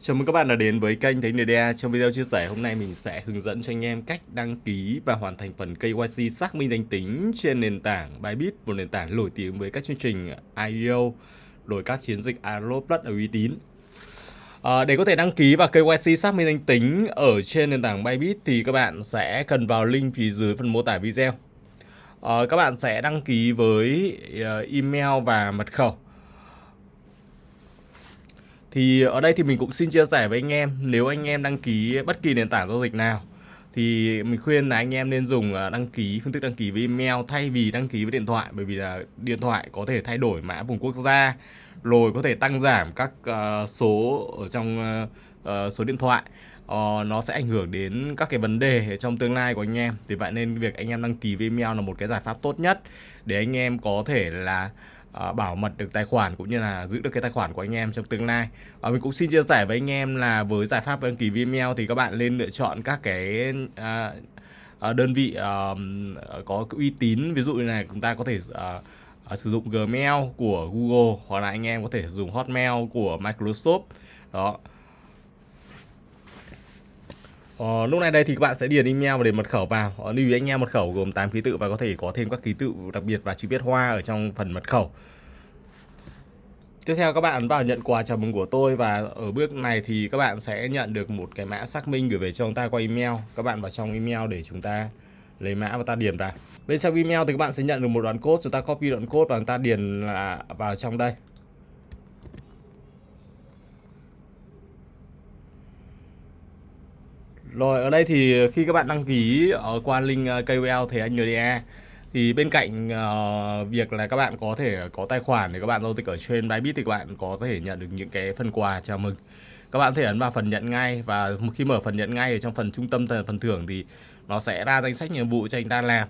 Chào mừng các bạn đã đến với kênh Thánh Media. Trong video chia sẻ hôm nay mình sẽ hướng dẫn cho anh em cách đăng ký và hoàn thành phần KYC xác minh danh tính trên nền tảng Bybit, một nền tảng nổi tiếng với các chương trình IEO rồi các chiến dịch Aro Plus ở uy tín. À, để có thể đăng ký và KYC xác minh danh tính ở trên nền tảng Bybit thì các bạn sẽ cần vào link phía dưới phần mô tả video. À, các bạn sẽ đăng ký với à, email và mật khẩu thì ở đây thì mình cũng xin chia sẻ với anh em nếu anh em đăng ký bất kỳ nền tảng giao dịch nào thì mình khuyên là anh em nên dùng à, đăng ký phương thức đăng ký với email thay vì đăng ký với điện thoại bởi vì là điện thoại có thể thay đổi mã vùng quốc gia rồi có thể tăng giảm các à, số ở trong à, số điện thoại ờ, nó sẽ ảnh hưởng đến các cái vấn đề trong tương lai của anh em thì vậy nên việc anh em đăng ký với email là một cái giải pháp tốt nhất để anh em có thể là À, bảo mật được tài khoản cũng như là giữ được cái tài khoản của anh em trong tương lai và mình cũng xin chia sẻ với anh em là với giải pháp đăng ký Vimeo thì các bạn nên lựa chọn các cái à, à, đơn vị có uy tín ví dụ như này chúng ta có thể sử dụng Gmail của Google hoặc là anh em có thể dùng Hotmail của Microsoft đó Ờ, lúc này đây thì các bạn sẽ điền email và để mật khẩu vào. Ờ, lưu ý anh em mật khẩu gồm 8 ký tự và có thể có thêm các ký tự đặc biệt và chữ viết hoa ở trong phần mật khẩu. Tiếp theo các bạn vào nhận quà chào mừng của tôi và ở bước này thì các bạn sẽ nhận được một cái mã xác minh gửi về cho chúng ta qua email. Các bạn vào trong email để chúng ta lấy mã và ta điền vào. Bên trong email thì các bạn sẽ nhận được một đoạn code, chúng ta copy đoạn code và chúng ta điền là vào trong đây. Rồi ở đây thì khi các bạn đăng ký ở qua link ờ, KOL thì anh NDA thì bên cạnh uh, việc là các bạn có thể có tài khoản để các bạn giao dịch ở trên Bybit thì các bạn có thể nhận được những cái phần quà chào mừng. Các bạn có thể ấn vào phần nhận ngay và khi mở phần nhận ngay ở trong phần trung tâm phần thưởng thì nó sẽ ra danh sách nhiệm vụ cho anh ta làm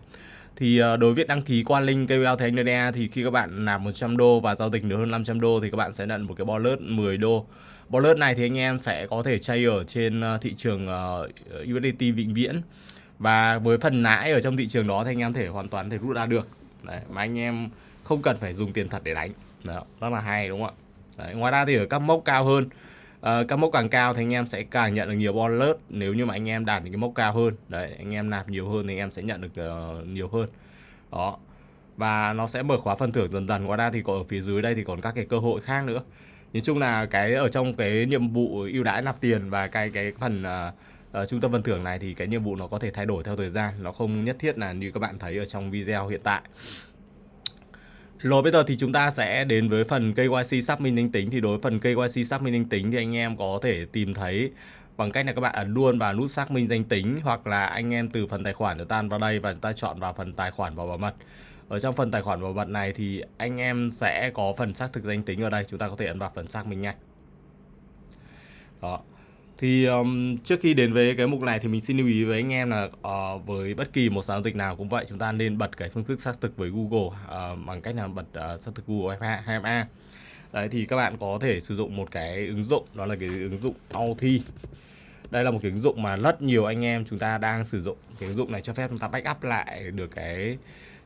thì ờ, đối với đăng ký qua link KPL Thánh NDA thì khi các bạn nạp 100 đô và giao dịch được hơn 500 đô thì các bạn sẽ nhận một cái wallet 10 đô. Wallet này thì anh em sẽ có thể chơi ở trên ờ, thị trường ờ, USDT vĩnh viễn và với phần lãi ở trong thị trường đó thì anh em thể hoàn toàn thể rút ra được. Đấy, mà anh em không cần phải dùng tiền thật để đánh. Đó, rất là hay đúng không ạ? Đấy, ngoài ra thì ở các mốc cao hơn Ờ, các mốc càng cao thì anh em sẽ càng nhận được nhiều bonus nếu như mà anh em đạt những cái mốc cao hơn đấy anh em nạp nhiều hơn thì anh em sẽ nhận được uh, nhiều hơn đó và nó sẽ mở khóa phần thưởng dần dần qua ra thì còn ở phía dưới đây thì còn các cái cơ hội khác nữa nói chung là cái ở trong cái nhiệm vụ ưu đãi nạp tiền và cái cái phần uh, ờ, ở trung tâm phần thưởng này thì cái nhiệm vụ nó có thể thay đổi theo thời gian nó không nhất thiết là như các bạn thấy ở trong video hiện tại rồi bây giờ thì chúng ta sẽ đến với phần KYC xác minh danh tính thì đối với phần KYC xác minh danh tính thì anh em có thể tìm thấy bằng cách là các bạn ấn luôn vào nút xác minh danh tính hoặc là anh em từ phần tài khoản chúng ta vào đây và chúng ta chọn vào phần tài khoản và bảo mật. Ở trong phần tài khoản bảo mật này thì anh em sẽ có phần xác thực danh tính ở đây, chúng ta có thể ấn vào phần xác minh ngay. Đó thì um, trước khi đến với cái mục này thì mình xin lưu ý với anh em là uh, với bất kỳ một sàn giao dịch nào cũng vậy chúng ta nên bật cái phương thức xác thực với Google uh, bằng cách là bật uh, xác thực Google 2 FA, Đấy thì các bạn có thể sử dụng một cái ứng dụng đó là cái ứng dụng Authy. Đây là một cái ứng dụng mà rất nhiều anh em chúng ta đang sử dụng. Cái ứng dụng này cho phép chúng ta backup lại được cái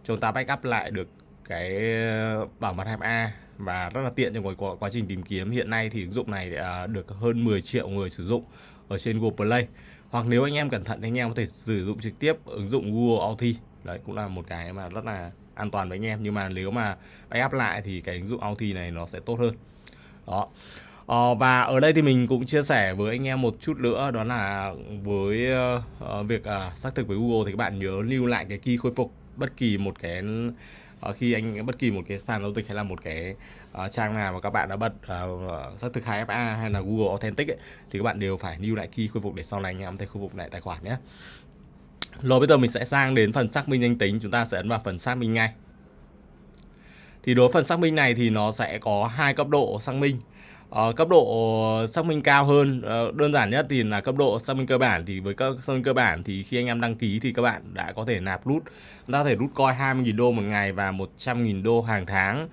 chúng ta backup lại được cái ờ, bảo mật 2A và rất là tiện trong quá, quá trình tìm kiếm hiện nay thì ứng dụng này à, được hơn 10 triệu người sử dụng ở trên Google Play hoặc nếu anh em cẩn thận anh em có thể sử dụng trực tiếp ứng dụng Google Authy đấy cũng là một cái mà rất là an toàn với anh em nhưng mà nếu mà áp lại thì cái ứng dụng Authy này nó sẽ tốt hơn đó Ờ, và ở đây thì mình cũng chia sẻ với anh em một chút nữa đó là với uh, việc uh, xác thực với Google thì các bạn nhớ lưu lại cái key khôi phục bất kỳ một cái uh, khi anh bất kỳ một cái sàn giao dịch hay là một cái ờ, trang nào mà các bạn đã bật ờ, xác thực 2FA hay là Google Authentic ấy, thì các bạn đều phải lưu lại key khôi phục để sau này anh em có thể khôi phục lại tài khoản nhé rồi bây giờ mình sẽ sang đến phần xác minh danh tính chúng ta sẽ ấn vào phần xác minh ngay thì đối với phần xác minh này thì nó sẽ có hai cấp độ xác minh uh, cấp độ xác minh cao hơn ờ, đơn giản nhất thì là cấp độ xác minh cơ bản thì với các xác minh cơ bản thì khi anh em đăng ký thì các bạn đã có thể nạp rút ta có thể rút coi 20.000 đô một ngày và 100.000 đô hàng tháng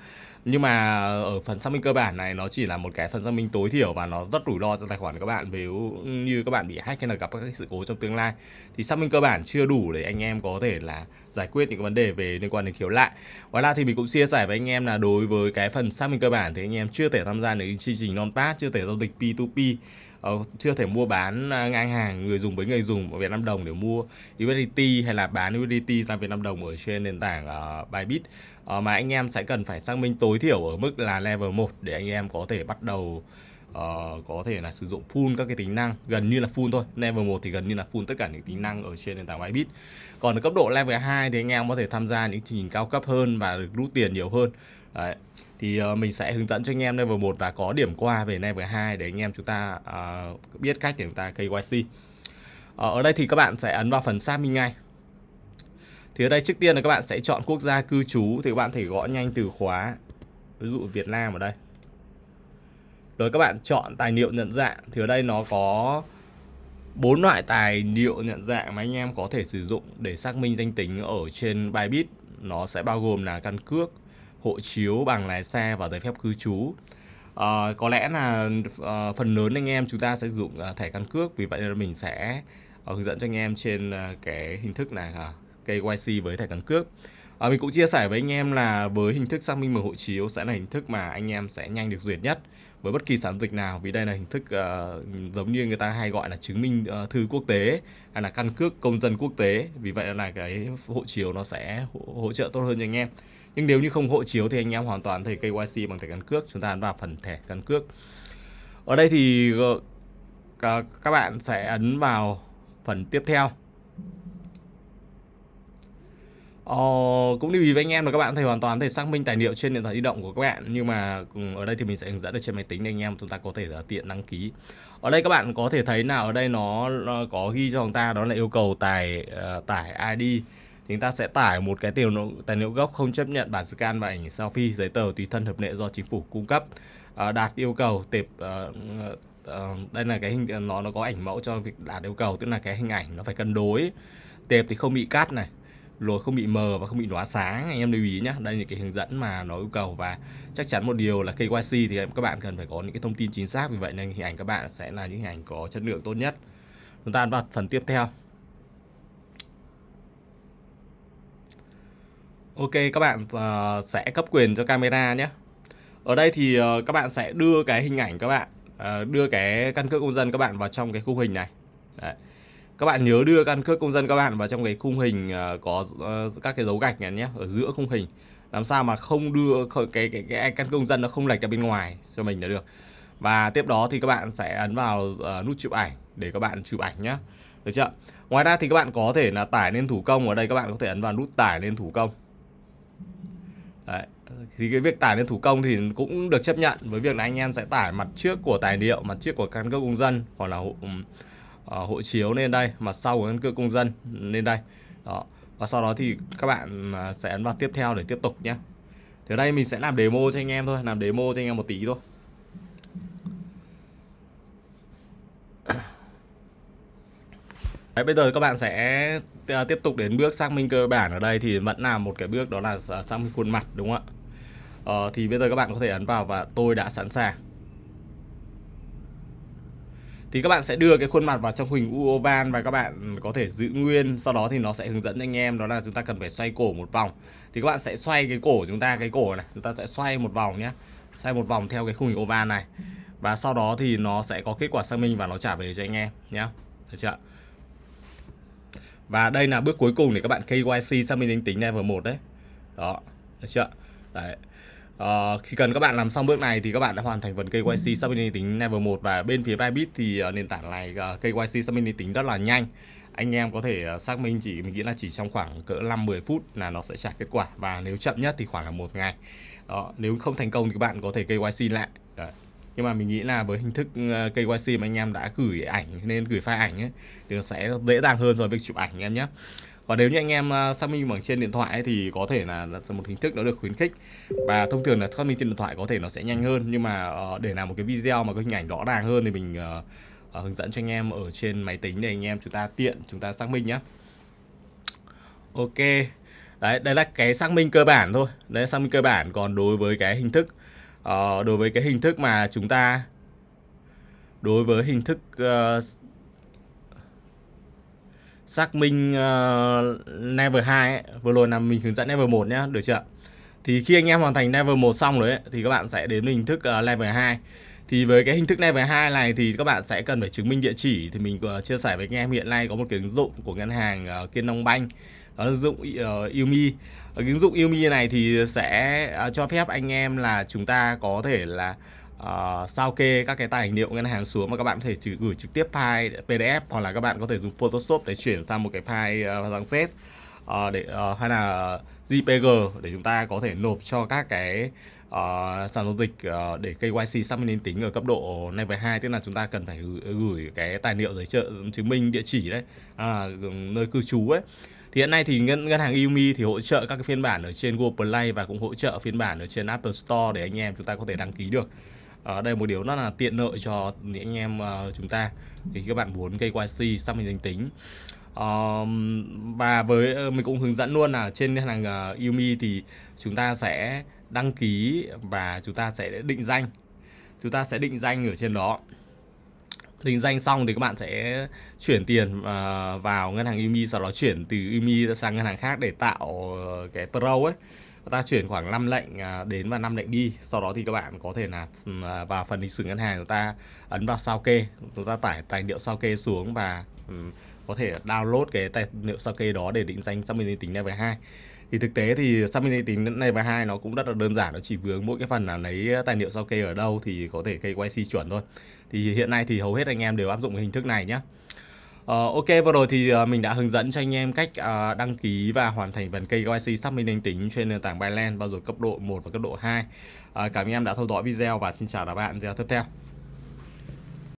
nhưng mà ở phần xác minh cơ bản này nó chỉ là một cái phần xác minh tối thiểu và nó rất rủi ro cho tài khoản các bạn nếu như các bạn bị hack hay là gặp các sự cố trong tương lai thì xác minh cơ bản chưa đủ để anh em có thể là giải quyết những cái vấn đề về liên quan đến khiếu lại ngoài ra thì mình cũng chia sẻ với anh em là đối với cái phần xác minh cơ bản thì anh em chưa thể tham gia được chương trình non tác chưa thể giao dịch P2P Ờ, chưa thể mua bán à, ngang hàng người dùng với người dùng ở Việt Nam đồng để mua USDT hay là bán USDT sang Việt Nam đồng ở trên nền tảng uh, Bybit uh, mà anh em sẽ cần phải xác minh tối thiểu ở mức là level 1 để anh em có thể bắt đầu Uh, có thể là sử dụng full các cái tính năng gần như là full thôi level 1 thì gần như là full tất cả những tính năng ở trên nền tảng Bybit còn ở cấp độ level 2 thì anh em có thể tham gia những chương trình cao cấp hơn và được rút tiền nhiều hơn Đấy thì uh, mình sẽ hướng dẫn cho anh em level 1 và có điểm qua về level 2 để anh em chúng ta uh, biết cách để chúng ta KYC. Uh, ở đây thì các bạn sẽ ấn vào phần xác minh ngay. Thì ở đây trước tiên là các bạn sẽ chọn quốc gia cư trú thì các bạn thể gõ nhanh từ khóa ví dụ Việt Nam ở đây. Rồi các bạn chọn tài liệu nhận dạng thì ở đây nó có bốn loại tài liệu nhận dạng mà anh em có thể sử dụng để xác minh danh tính ở trên Bybit. Nó sẽ bao gồm là căn cước, hộ chiếu bằng lái xe và giấy phép cư trú à, có lẽ là à, phần lớn anh em chúng ta sẽ dùng à, ờ, thẻ căn cước vì vậy nên mình sẽ à, hướng dẫn cho anh em trên à, cái hình thức là à, KYC với thẻ căn cước à, mình cũng chia sẻ với anh em là với hình thức xác minh bằng hộ chiếu sẽ là hình thức mà anh em sẽ nhanh được duyệt nhất với bất kỳ sản dịch nào vì đây là hình thức uh, giống như người ta hay gọi là chứng minh uh, thư quốc tế hay là căn cước công dân quốc tế vì vậy là cái hộ chiếu nó sẽ hỗ, hỗ trợ tốt hơn cho anh em nhưng nếu như không hộ chiếu thì anh em hoàn toàn thể KYC bằng thẻ căn cước chúng ta vào phần thẻ căn cước ở đây thì ờ, các bạn sẽ ấn vào phần tiếp theo Ờ, cũng lưu ý với anh em là các bạn thầy hoàn toàn thể xác minh tài liệu trên điện thoại di động của các bạn nhưng mà ở đây thì mình sẽ hướng dẫn ở trên máy tính để anh em chúng ta có thể là ờ, tiện đăng ký ở đây các bạn có thể thấy nào ở đây nó, nó có ghi cho chúng ta đó là yêu cầu tài uh, tải ID chúng ta sẽ tải một cái tài liệu tài liệu gốc không chấp nhận bản scan và ảnh selfie giấy tờ tùy thân hợp lệ do chính phủ cung cấp à, đạt yêu cầu tệp à, à, đây là cái hình nó nó có ảnh mẫu cho việc đạt yêu cầu tức là cái hình ảnh nó phải cân đối tệp thì không bị cắt này rồi không bị mờ và không bị lóa sáng anh em lưu ý nhé đây là cái hướng dẫn mà nó yêu cầu và chắc chắn một điều là KYC thì các bạn cần phải có những cái thông tin chính xác vì vậy nên hình ảnh các bạn sẽ là những hình ảnh có chất lượng tốt nhất chúng ta vào phần tiếp theo Ok các bạn uh, sẽ cấp quyền cho camera nhé Ở đây thì uh, các bạn sẽ đưa cái hình ảnh các bạn uh, Đưa cái căn cước công dân các bạn vào trong cái khung hình này Đấy. Các bạn nhớ đưa căn cước công dân các bạn vào trong cái khung hình uh, Có uh, các cái dấu gạch này nhé Ở giữa khung hình Làm sao mà không đưa cái, cái, cái, cái căn cước công dân nó không lệch ra bên ngoài cho mình là được Và tiếp đó thì các bạn sẽ ấn vào uh, nút chụp ảnh Để các bạn chụp ảnh nhé Được chưa? Ngoài ra thì các bạn có thể là tải lên thủ công Ở đây các bạn có thể ấn vào nút tải lên thủ công Đấy. Thì cái việc tải lên thủ công thì cũng được chấp nhận với việc là anh em sẽ tải mặt trước của tài liệu, mặt trước của căn cước công dân hoặc là hộ, uh, hộ chiếu lên đây, mặt sau của căn cước công dân lên đây. Đó. Và sau đó thì các bạn à, sẽ ấn vào tiếp theo để tiếp tục nhé. Thì ở đây mình sẽ làm demo cho anh em thôi, làm demo cho anh em một tí thôi. Đấy, bây giờ các bạn sẽ ờ, tiếp tục đến bước xác minh cơ bản ở đây thì vẫn là một cái bước đó là xác minh khuôn mặt đúng không ạ? Ờ, thì bây giờ các bạn có thể ấn vào và tôi đã sẵn sàng. Thì các bạn sẽ đưa cái khuôn mặt vào trong hình UOvan và các bạn có thể giữ nguyên. Sau đó thì nó sẽ hướng dẫn anh em đó là chúng ta cần phải xoay cổ một vòng. Thì các bạn sẽ xoay cái cổ chúng ta, cái cổ này, chúng ta sẽ xoay một vòng nhé. Xoay một vòng theo cái khung hình UOvan này. Và sau đó thì nó sẽ có kết quả xác minh và nó trả về cho anh em nhé. Được chưa ạ? Và đây là bước cuối cùng để các bạn KYC xác minh danh tính level 1 đấy. Đó, được chưa? Đấy. Uh, chỉ cần các bạn làm xong bước này thì các bạn đã hoàn thành phần KYC xác minh danh tính level 1 và bên phía Bybit thì uh, nền tảng này uh, ờ, KYC xác minh danh tính rất là nhanh. Anh em có thể uh, xác minh chỉ mình nghĩ là chỉ trong khoảng cỡ 5 10 phút là nó sẽ trả kết quả và nếu chậm nhất thì khoảng là một ngày. Đó, nếu không thành công thì các bạn có thể KYC lại. Đấy nhưng mà mình nghĩ là với hình thức ờ, KYC mà anh em đã gửi ảnh nên gửi file ảnh ấy, thì nó sẽ dễ dàng hơn rồi việc chụp ảnh em nhé còn nếu như anh em ờ, xác minh bằng trên điện thoại ấy, thì có thể là một hình thức nó được khuyến khích và thông thường là xác minh trên điện thoại có thể nó sẽ nhanh hơn nhưng mà ờ, để làm một cái video mà có hình ảnh rõ ràng hơn thì mình hướng dẫn cho anh em ở trên máy tính để anh em chúng ta tiện chúng ta xác minh nhé ok đấy đây là cái xác minh cơ bản thôi đấy xác minh cơ bản còn đối với cái hình thức Ờ, đối với cái hình thức mà chúng ta đối với hình thức uh, xác minh uh, level 2 ấy, vừa rồi là mình hướng dẫn level 1 nhá, được chưa? Thì khi anh em hoàn thành level 1 xong rồi ấy, thì các bạn sẽ đến hình thức uh, level 2. Thì với cái hình thức level hai này thì các bạn sẽ cần phải chứng minh địa chỉ thì mình chia sẻ với anh em hiện nay có một cái ứng dụng của ngân hàng uh, Kiên Nông Banh ứng ờ, dụng uh, Yumi ứng dụng Yumi này thì sẽ ờ, cho phép anh em là chúng ta có thể là uh, sao kê các cái tài liệu ngân hàng xuống mà các bạn có thể chỉ gửi trực tiếp file PDF hoặc là các bạn có thể dùng Photoshop để chuyển sang một cái file uh, dạng set uh, để uh, hay là JPG để chúng ta có thể nộp cho các cái uh, sàn giao dịch uh, để KYC xác minh tính ở cấp độ này về hai tức là chúng ta cần phải gửi, gửi cái tài liệu giấy trợ chứng minh địa chỉ đấy à, nơi cư trú ấy thì hiện nay thì ngân ngân hàng Yumi thì hỗ trợ các cái phiên bản ở trên Google Play và cũng hỗ trợ phiên bản ở trên Apple Store để anh em chúng ta có thể đăng ký được ở ờ, đây một điều đó là tiện lợi cho anh em uh, chúng ta thì các bạn muốn KYC xác minh danh tính Uh, và với ờ, mình cũng hướng dẫn luôn là trên ngân hàng uh, Yumi thì chúng ta sẽ đăng ký và chúng ta sẽ định danh chúng ta sẽ định danh ở trên đó định danh xong thì các bạn sẽ chuyển tiền à, vào ngân hàng Umi sau đó chuyển từ Umi sang ngân hàng khác để tạo ờ, cái Pro ấy ta chuyển khoảng 5 lệnh à, đến và 5 lệnh đi sau đó thì các bạn có thể là à, vào phần lịch sử ngân hàng chúng ta ấn vào sao kê chúng ta tải tài liệu sao kê xuống và ừ, có thể download cái tài liệu sao kê đó để định danh xác minh danh tính level 2 thì thực tế thì xác Submini tính này và hai nó cũng rất là đơn giản nó chỉ vướng mỗi cái phần là lấy ờ, tài liệu sao kê ở đâu thì có thể KYC chuẩn thôi thì hiện nay thì hầu hết anh em đều áp dụng hình thức này nhé Uh, ờ, ok vừa rồi thì uh, mình đã hướng dẫn cho anh em cách uh, đăng ký và hoàn thành phần KYC xác minh danh tính trên nền tảng Binance bao gồm cấp độ 1 và cấp độ 2. Uh, cảm ơn anh em đã theo dõi video và xin chào các bạn video tiếp theo.